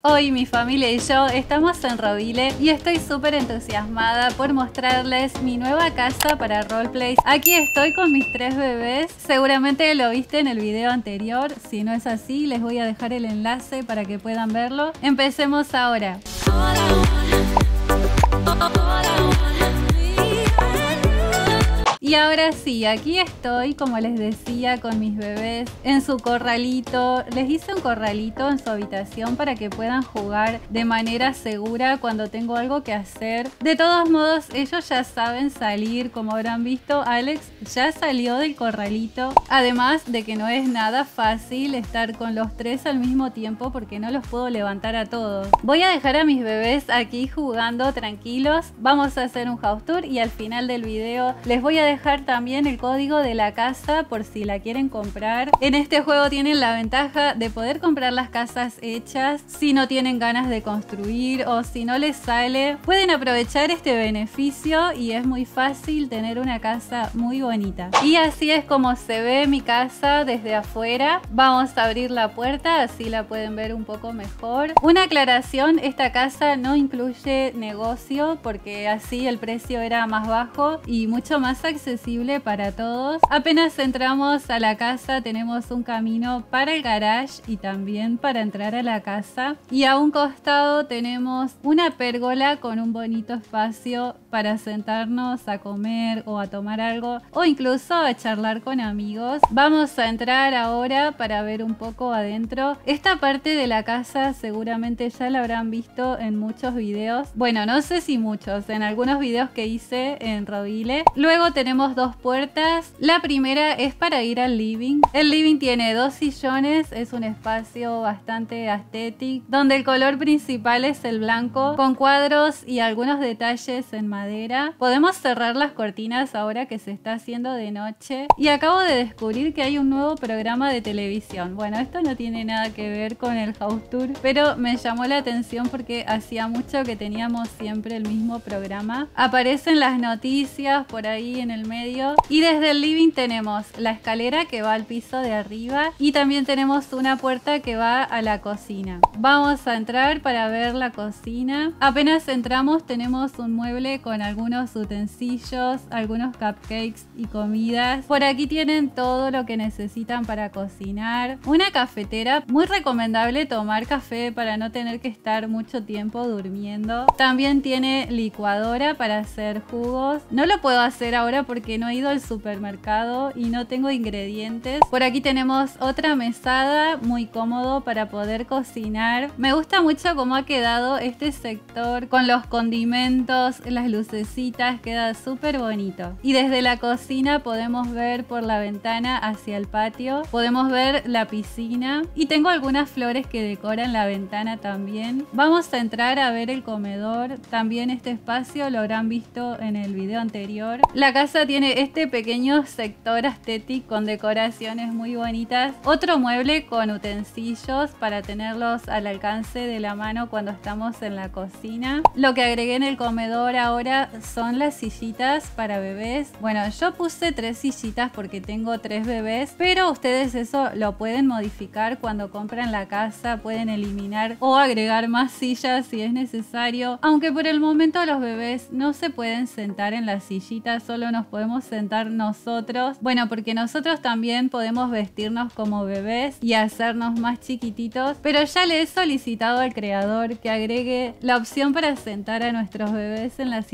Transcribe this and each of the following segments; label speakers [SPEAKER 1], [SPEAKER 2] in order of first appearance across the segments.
[SPEAKER 1] Hoy mi familia y yo estamos en Robile y estoy súper entusiasmada por mostrarles mi nueva casa para roleplays. Aquí estoy con mis tres bebés, seguramente lo viste en el video anterior, si no es así les voy a dejar el enlace para que puedan verlo. Empecemos ahora. Y ahora sí, aquí estoy, como les decía, con mis bebés en su corralito. Les hice un corralito en su habitación para que puedan jugar de manera segura cuando tengo algo que hacer. De todos modos, ellos ya saben salir, como habrán visto, Alex ya salió del corralito. Además de que no es nada fácil estar con los tres al mismo tiempo porque no los puedo levantar a todos. Voy a dejar a mis bebés aquí jugando tranquilos. Vamos a hacer un house tour y al final del video les voy a dejar también el código de la casa por si la quieren comprar. En este juego tienen la ventaja de poder comprar las casas hechas si no tienen ganas de construir o si no les sale. Pueden aprovechar este beneficio y es muy fácil tener una casa muy bonita. Y así es como se ve mi casa desde afuera. Vamos a abrir la puerta, así la pueden ver un poco mejor. Una aclaración, esta casa no incluye negocio porque así el precio era más bajo y mucho más accesible para todos. Apenas entramos a la casa tenemos un camino para el garage y también para entrar a la casa. Y a un costado tenemos una pérgola con un bonito espacio para sentarnos a comer o a tomar algo o incluso a charlar con amigos. Vamos a entrar ahora para ver un poco adentro. Esta parte de la casa seguramente ya la habrán visto en muchos videos. Bueno, no sé si muchos, en algunos videos que hice en Rovile Luego tenemos dos puertas. La primera es para ir al living. El living tiene dos sillones, es un espacio bastante estético donde el color principal es el blanco con cuadros y algunos detalles en madera Podemos cerrar las cortinas ahora que se está haciendo de noche. Y acabo de descubrir que hay un nuevo programa de televisión. Bueno, esto no tiene nada que ver con el house tour, pero me llamó la atención porque hacía mucho que teníamos siempre el mismo programa. Aparecen las noticias por ahí en el medio. Y desde el living tenemos la escalera que va al piso de arriba y también tenemos una puerta que va a la cocina. Vamos a entrar para ver la cocina. Apenas entramos tenemos un mueble con con algunos utensilios, algunos cupcakes y comidas. Por aquí tienen todo lo que necesitan para cocinar. Una cafetera, muy recomendable tomar café para no tener que estar mucho tiempo durmiendo. También tiene licuadora para hacer jugos. No lo puedo hacer ahora porque no he ido al supermercado y no tengo ingredientes. Por aquí tenemos otra mesada, muy cómodo para poder cocinar. Me gusta mucho cómo ha quedado este sector con los condimentos, las luces lucecitas, queda súper bonito. Y desde la cocina podemos ver por la ventana hacia el patio, podemos ver la piscina y tengo algunas flores que decoran la ventana también. Vamos a entrar a ver el comedor, también este espacio lo habrán visto en el video anterior. La casa tiene este pequeño sector estético con decoraciones muy bonitas, otro mueble con utensilios para tenerlos al alcance de la mano cuando estamos en la cocina. Lo que agregué en el comedor ahora son las sillitas para bebés. Bueno, yo puse tres sillitas porque tengo tres bebés, pero ustedes eso lo pueden modificar cuando compran la casa, pueden eliminar o agregar más sillas si es necesario. Aunque por el momento los bebés no se pueden sentar en las sillitas, solo nos podemos sentar nosotros. Bueno, porque nosotros también podemos vestirnos como bebés y hacernos más chiquititos, pero ya le he solicitado al creador que agregue la opción para sentar a nuestros bebés en las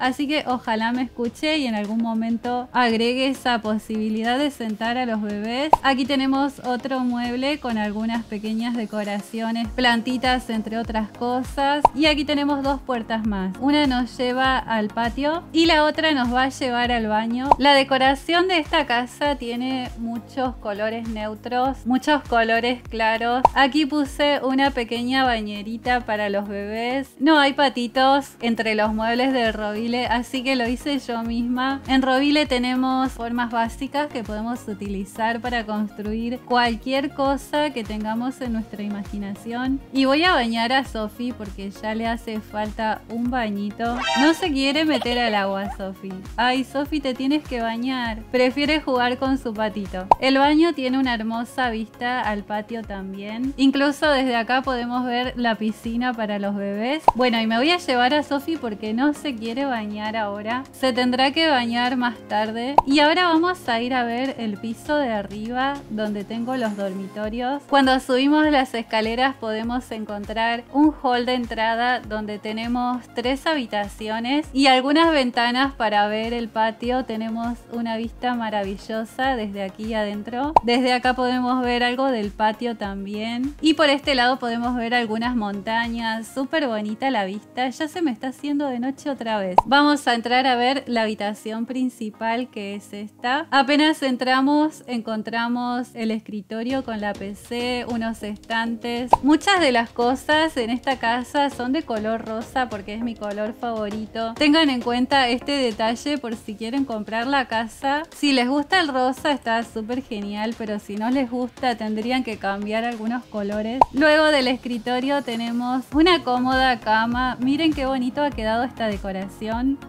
[SPEAKER 1] Así que ojalá me escuche y en algún momento agregue esa posibilidad de sentar a los bebés. Aquí tenemos otro mueble con algunas pequeñas decoraciones, plantitas entre otras cosas. Y aquí tenemos dos puertas más. Una nos lleva al patio y la otra nos va a llevar al baño. La decoración de esta casa tiene muchos colores neutros, muchos colores claros. Aquí puse una pequeña bañerita para los bebés. No hay patitos entre los muebles de Robile, así que lo hice yo misma. En Robile tenemos formas básicas que podemos utilizar para construir cualquier cosa que tengamos en nuestra imaginación. Y voy a bañar a Sofi porque ya le hace falta un bañito. No se quiere meter al agua, Sofi. Ay, Sofi, te tienes que bañar. Prefiere jugar con su patito. El baño tiene una hermosa vista al patio también. Incluso desde acá podemos ver la piscina para los bebés. Bueno, y me voy a llevar a Sofi porque no sé quiere bañar ahora. Se tendrá que bañar más tarde. Y ahora vamos a ir a ver el piso de arriba donde tengo los dormitorios. Cuando subimos las escaleras podemos encontrar un hall de entrada donde tenemos tres habitaciones y algunas ventanas para ver el patio. Tenemos una vista maravillosa desde aquí adentro. Desde acá podemos ver algo del patio también. Y por este lado podemos ver algunas montañas. Súper bonita la vista. Ya se me está haciendo de noche otra vez. Vamos a entrar a ver la habitación principal que es esta. Apenas entramos encontramos el escritorio con la PC, unos estantes. Muchas de las cosas en esta casa son de color rosa porque es mi color favorito. Tengan en cuenta este detalle por si quieren comprar la casa. Si les gusta el rosa está súper genial, pero si no les gusta tendrían que cambiar algunos colores. Luego del escritorio tenemos una cómoda cama. Miren qué bonito ha quedado esta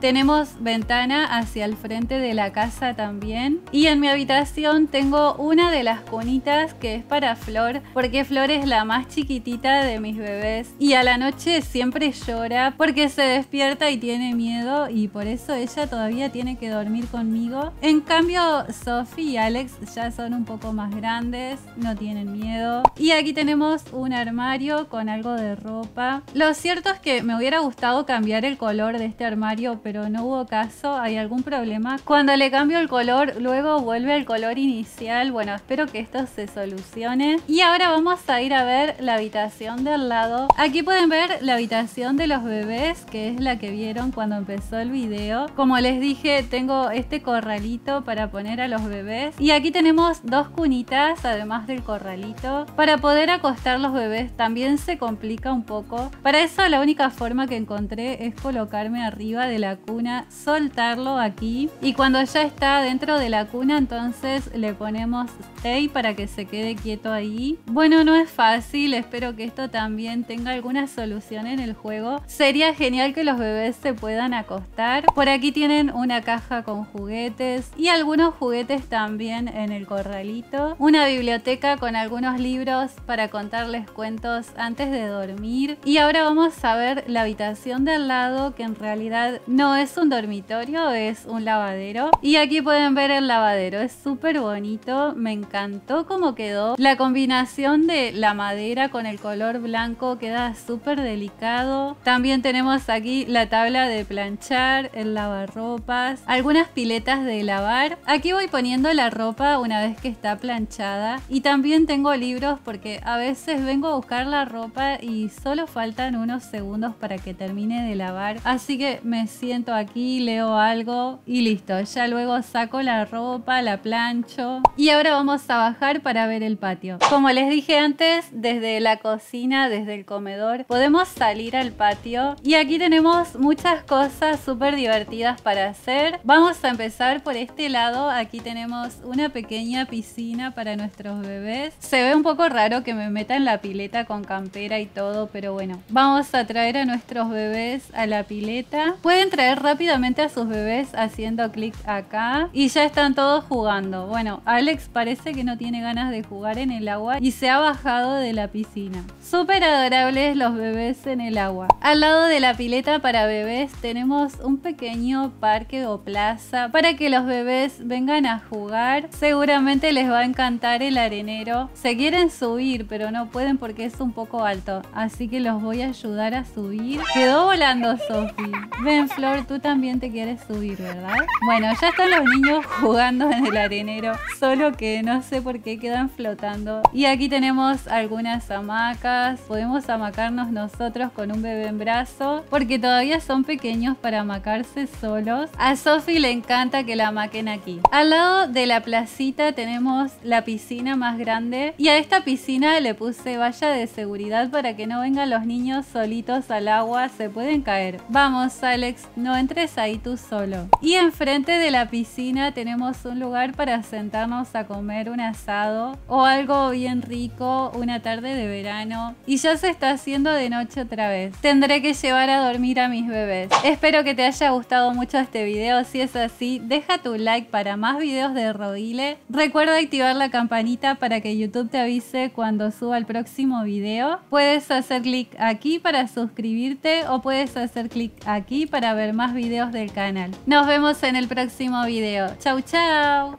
[SPEAKER 1] tenemos ventana hacia el frente de la casa también. Y en mi habitación tengo una de las cunitas que es para Flor, porque Flor es la más chiquitita de mis bebés. Y a la noche siempre llora porque se despierta y tiene miedo y por eso ella todavía tiene que dormir conmigo. En cambio, Sophie y Alex ya son un poco más grandes, no tienen miedo. Y aquí tenemos un armario con algo de ropa. Lo cierto es que me hubiera gustado cambiar el color de este armario, pero no hubo caso, hay algún problema. Cuando le cambio el color, luego vuelve al color inicial. Bueno, espero que esto se solucione. Y ahora vamos a ir a ver la habitación del lado. Aquí pueden ver la habitación de los bebés, que es la que vieron cuando empezó el video. Como les dije, tengo este corralito para poner a los bebés. Y aquí tenemos dos cunitas, además del corralito. Para poder acostar los bebés también se complica un poco. Para eso la única forma que encontré es colocar arriba de la cuna, soltarlo aquí. Y cuando ya está dentro de la cuna, entonces le ponemos stay para que se quede quieto ahí. Bueno, no es fácil, espero que esto también tenga alguna solución en el juego. Sería genial que los bebés se puedan acostar. Por aquí tienen una caja con juguetes y algunos juguetes también en el corralito. Una biblioteca con algunos libros para contarles cuentos antes de dormir. Y ahora vamos a ver la habitación de al lado que en realidad no es un dormitorio, es un lavadero. Y aquí pueden ver el lavadero, es súper bonito, me encantó cómo quedó. La combinación de la madera con el color blanco queda súper delicado. También tenemos aquí la tabla de planchar, el lavarropas, algunas piletas de lavar. Aquí voy poniendo la ropa una vez que está planchada. Y también tengo libros porque a veces vengo a buscar la ropa y solo faltan unos segundos para que termine de lavar. Así que me siento aquí, leo algo y listo. Ya luego saco la ropa, la plancho. Y ahora vamos a bajar para ver el patio. Como les dije antes, desde la cocina, desde el comedor, podemos salir al patio. Y aquí tenemos muchas cosas súper divertidas para hacer. Vamos a empezar por este lado. Aquí tenemos una pequeña piscina para nuestros bebés. Se ve un poco raro que me meta en la pileta con campera y todo, pero bueno. Vamos a traer a nuestros bebés a la pileta Pueden traer rápidamente a sus bebés haciendo clic acá y ya están todos jugando. Bueno, Alex parece que no tiene ganas de jugar en el agua y se ha bajado de la piscina. Súper adorables los bebés en el agua. Al lado de la pileta para bebés tenemos un pequeño parque o plaza para que los bebés vengan a jugar. Seguramente les va a encantar el arenero. Se quieren subir, pero no pueden porque es un poco alto. Así que los voy a ayudar a subir. Quedó volando Sophie. Ven, Flor, tú también te quieres subir, ¿verdad? Bueno, ya están los niños jugando en el arenero, solo que no sé por qué quedan flotando. Y aquí tenemos algunas hamacas. Podemos amacarnos nosotros con un bebé en brazo, porque todavía son pequeños para hamacarse solos. A Sophie le encanta que la maquen aquí. Al lado de la placita tenemos la piscina más grande. Y a esta piscina le puse valla de seguridad para que no vengan los niños solitos al agua, se pueden caer. Vamos Alex, no entres ahí tú solo. Y enfrente de la piscina tenemos un lugar para sentarnos a comer un asado o algo bien rico, una tarde de verano. Y ya se está haciendo de noche otra vez. Tendré que llevar a dormir a mis bebés. Espero que te haya gustado mucho este video. Si es así, deja tu like para más videos de Rodile. Recuerda activar la campanita para que YouTube te avise cuando suba el próximo video. Puedes hacer clic aquí para suscribirte o puedes hacer clic aquí para ver más videos del canal. Nos vemos en el próximo video. Chau, chau.